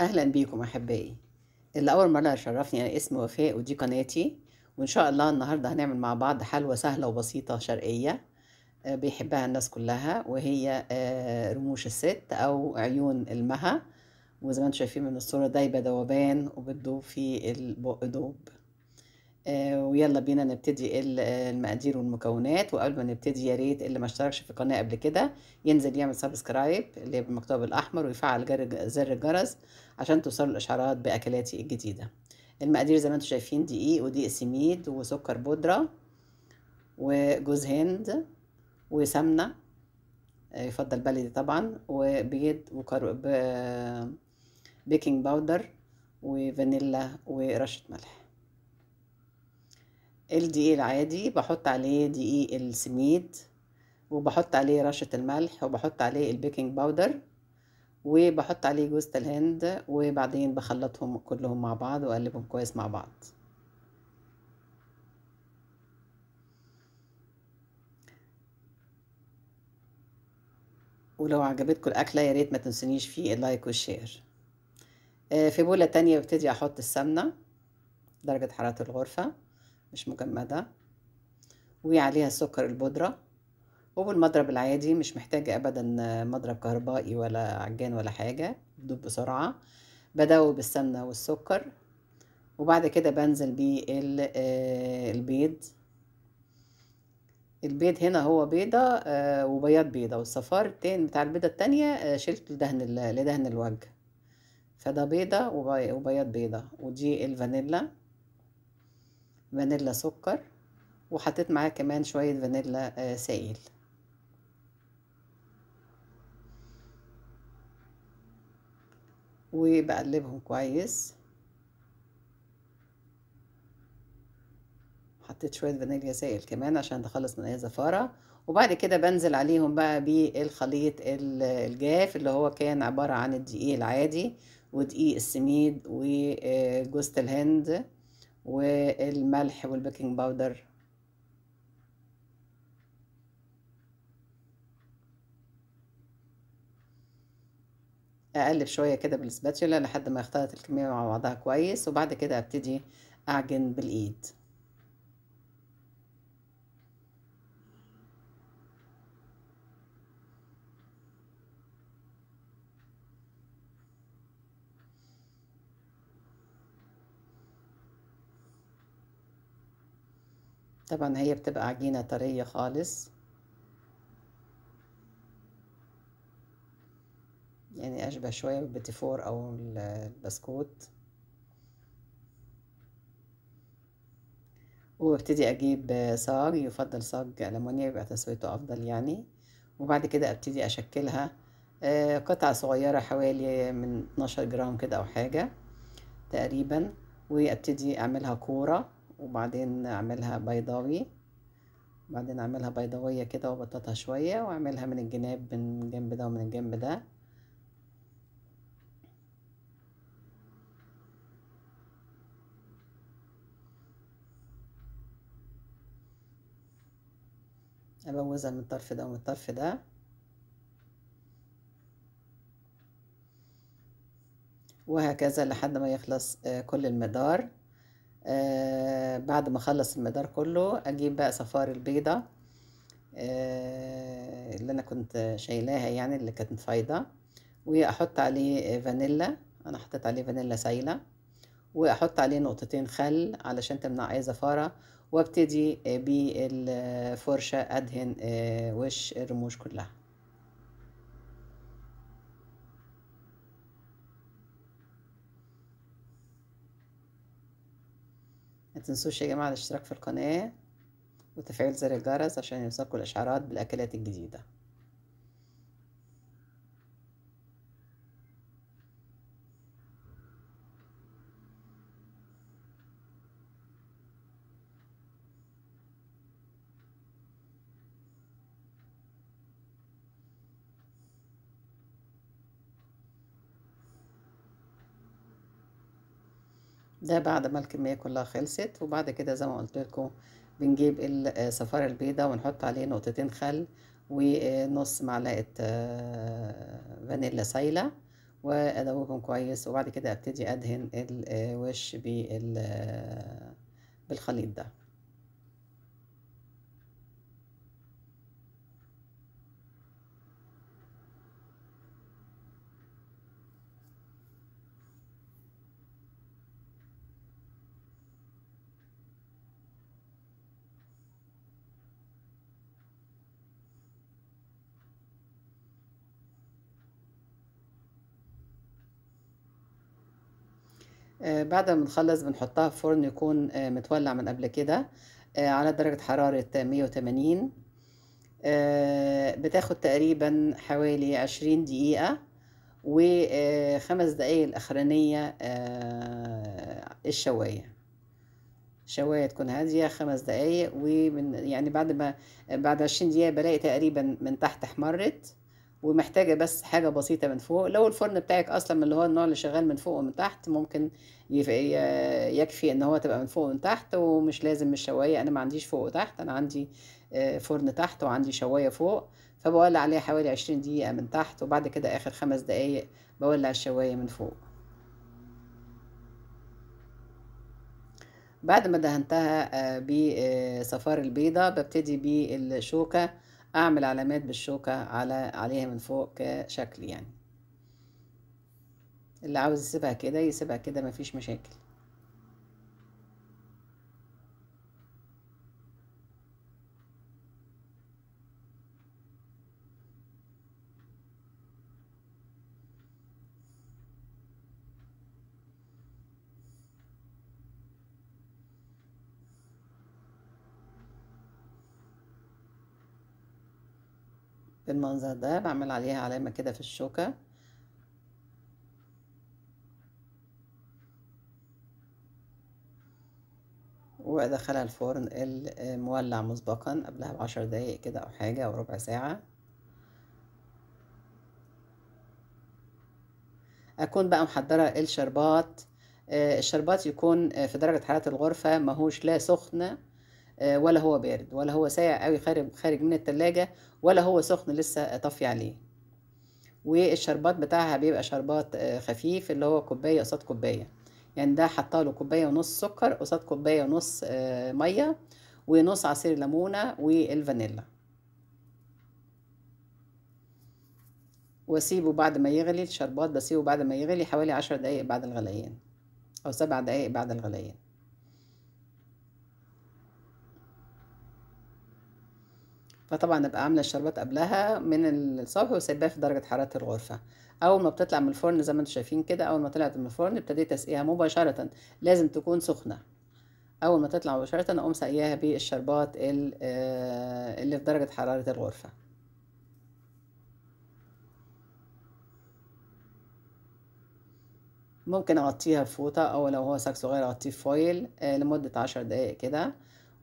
اهلا بيكم احبائي اللي اول مره شرفني انا اسمي وفاء ودي قناتي وان شاء الله النهارده هنعمل مع بعض حلوه سهله وبسيطه شرقيه آه، بيحبها الناس كلها وهي آه، رموش الست او عيون المها وزي ما انتم شايفين من الصوره دايبه دوبان وبتدوب في البق دوب آه، ويلا بينا نبتدي المقادير والمكونات وقبل ما نبتدي يا ريت اللي ما اشتركش في القناه قبل كده ينزل يعمل سبسكرايب اللي هي بالمكتوب الاحمر ويفعل زر الجرس عشان توصله الاشعارات باكلاتي الجديده المقادير زي ما انتم شايفين دقيق ودقيق سميد وسكر بودره وجوز هند وسمنه آه، يفضل بلدي طبعا وبيض وبيكنج بيكنج باودر وفانيلا ورشه ملح الدقيق إيه العادي بحط عليه دقيق إيه السميد وبحط عليه رشة الملح وبحط عليه البيكنج باودر وبحط عليه جوزة الهند وبعدين بخلطهم كلهم مع بعض واقلبهم كويس مع بعض ولو عجبتكم الاكله يا ريت ما تنسونيش في اللايك والشير آه، في بوله تانية ببتدي احط السمنه درجه حراره الغرفه مش مجمدة وعليها سكر البودرة وبالمضرب العادي مش محتاجة أبدا مضرب كهربائي ولا عجان ولا حاجة بدوب بسرعة بدوب السمنة والسكر وبعد كده بنزل بيه آه، البيض البيض هنا هو بيضة آه، وبياض بيضة والصفار التاني بتاع البيضة التانية آه، شلته لدهن, لدهن الوجه فده بيضة وبياض بيضة ودي الفانيلا فانيلا سكر وحطيت معاه كمان شوية فانيلا آه، سائل وبقلبهم كويس حطيت شوية فانيليا سائل كمان عشان تخلص من أي زفارة وبعد كده بنزل عليهم بقى بالخليط الجاف اللي هو كان عبارة عن الدقيق العادي ودقيق السميد وجوزة الهند والملح والبيكنج باودر اقلب شويه كده بالسباتشولا لحد ما يختلط الكميه مع بعضها كويس وبعد كده ابتدي اعجن بالايد طبعا هي بتبقى عجينة طرية خالص يعني أشبه شوية بالبتيفور أو البسكوت وابتدي أجيب صاج يفضل صاج ألمونيا يبقى تسويته أفضل يعني وبعد كده أبتدي أشكلها آه، قطعة صغيرة حوالي من 12 جرام كده أو حاجة تقريبا وابتدي أعملها كورة وبعدين اعملها بيضاوي بعدين اعملها بيضاوية كده وبططها شوية واعملها من الجناب من الجنب ده ومن الجنب ده ابوزها من الطرف ده ومن الطرف ده وهكذا لحد ما يخلص آه، كل المدار آه بعد ما اخلص المدار كله اجيب بقى صفار البيضة آه اللي انا كنت شايلاها يعني اللي كانت فايضة واحط عليه فانيلا انا حطيت عليه فانيلا سايلة واحط عليه نقطتين خل علشان تمنع اي زفارة وابتدي بالفرشة ادهن آه، وش الرموش كلها تنسوش يا جماعة الاشتراك في القناة وتفعيل زر الجرس عشان يوصلكوا الإشعارات بالأكلات الجديدة ده بعد ما الكمية كلها خلصت وبعد كده زي ما قلت لكم بنجيب الصفار آه، البيضة ونحط عليه نقطتين خل ونص معلقة آه، فانيلا سايلة وأدوبهم كويس وبعد كده أبتدي أدهن الوش آه، بالخليط ده آه، بعد ما بنخلص بنحطها في فرن يكون آه، متولع من قبل كده آه، على درجة حرارة 180 بتاخد تقريبا حوالي 20 دقيقة وخمس دقايق الأخرانية الشواية شوايه تكون هاديه خمس دقايق ومن يعني بعد ما بعد عشرين دقيقه بلاقي تقريبا من تحت احمرت ومحتاجة بس حاجة بسيطة من فوق لو الفرن بتاعك أصلا من اللي هو النوع اللي شغال من فوق ومن تحت ممكن يكفي إن هو تبقى من فوق ومن تحت ومش لازم الشواية أنا ما عنديش فوق وتحت أنا عندي آه، فرن تحت وعندي شواية فوق فبولع عليها حوالي عشرين دقيقة من تحت وبعد كده آخر خمس دقايق بولع الشواية من فوق بعد ما دهنتها آه، بصفار آه، البيضة ببتدي بالشوكة اعمل علامات بالشوكة على عليها من فوق كشكل يعني اللي عاوز يسيبها كده يسيبها كده مفيش مشاكل بالمنظر ده بعمل عليها علامة كده في الشوكة وادخلها الفرن المولع مسبقا قبلها بعشر دقايق كده او حاجة او ربع ساعة اكون بقى محضرة الشربات آه، الشربات يكون في درجة حرارة الغرفة ماهوش لا سخن آه، ولا هو بارد ولا هو ساقع قوي خارج خارج من التلاجة ولا هو سخن لسه طافي عليه والشربات بتاعها بيبقى شربات آه، خفيف اللي هو كوباية قصاد كوباية يعني ده حطاله كوباية ونص سكر قصاد كوباية ونص آه، مية ونص عصير ليمونة والفانيلا واسيبه بعد ما يغلي الشربات بسيبه بعد ما يغلي حوالي عشر دقايق بعد الغليان او سبع دقايق بعد الغليان فطبعا ابقى عامله الشربات قبلها من الصبح وسايباها في درجه حراره الغرفه اول ما بتطلع من الفرن زي ما انتم شايفين كده اول ما طلعت من الفرن ابتديت اسقيها مباشره لازم تكون سخنه اول ما تطلع مباشره اقوم ساقياها بالشربات آه، اللي في درجه حراره الغرفه ممكن اغطيها بفوطه او لو هو ساك صغير اغطيه بفويل آه، لمده عشر دقايق كده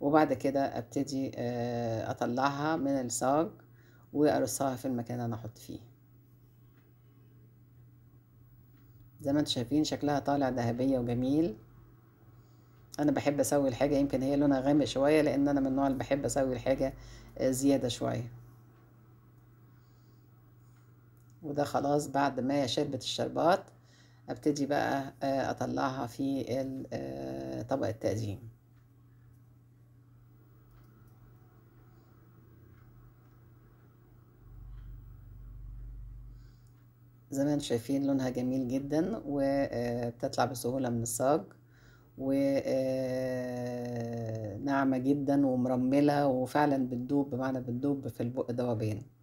وبعد كده ابتدي آه، اطلعها من الصاج وارصها في المكان انا احط فيه زي ما انتم شايفين شكلها طالع ذهبيه وجميل انا بحب اسوي الحاجه يمكن هي لونها غامق شويه لان انا من النوع اللي بحب اسوي الحاجه آه، زياده شويه وده خلاص بعد ما شربت الشربات ابتدي بقى آه، اطلعها في طبق التقديم زي ما انتم شايفين لونها جميل جدا وبتطلع آه، بسهولة من الصاج وناعمة آه، جدا ومرملة وفعلا بتدوب بمعنى بتدوب في البق دوبين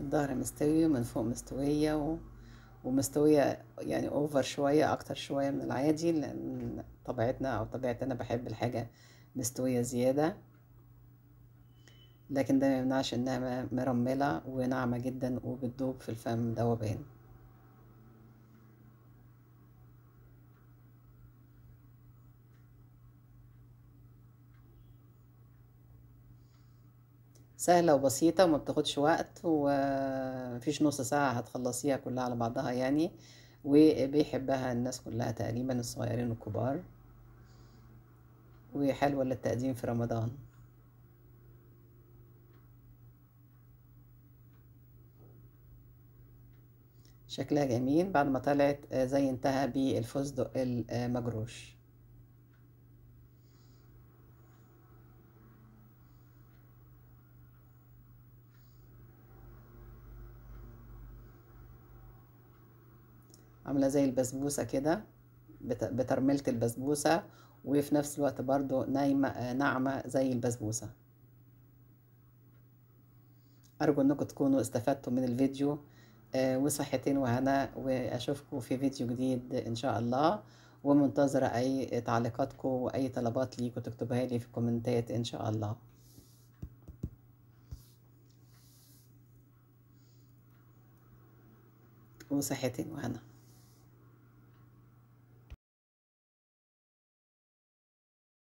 الظهر مستوي ومن فوق مستوية و... ومستوية يعني اوفر شوية اكتر شوية من العادي لان طبيعتنا او طبيعتنا بحب الحاجة مستوية زيادة لكن ده ميمنعش انها مرملة وناعمة جدا وبتدوب في الفم دوبان سهلة وبسيطة وما بتاخدش وقت ومفيش نص ساعة هتخلصيها كلها على بعضها يعني وبيحبها الناس كلها تقريبا الصغيرين والكبار وحلوة للتقديم في رمضان شكلها جميل بعد ما طلعت آه، زي انتهى بالفستق المجروش آه، عامله زي البسبوسه كده بترمله البسبوسه وفي نفس الوقت برضو نايمه ناعمه زي البسبوسه ارجو انكم تكونوا استفدتوا من الفيديو آه، وصحتين وهنا واشوفكم في فيديو جديد ان شاء الله ومنتظره اي تعليقاتكم واي طلبات ليكم تكتبوها لي في الكومنتات ان شاء الله وصحتين وهنا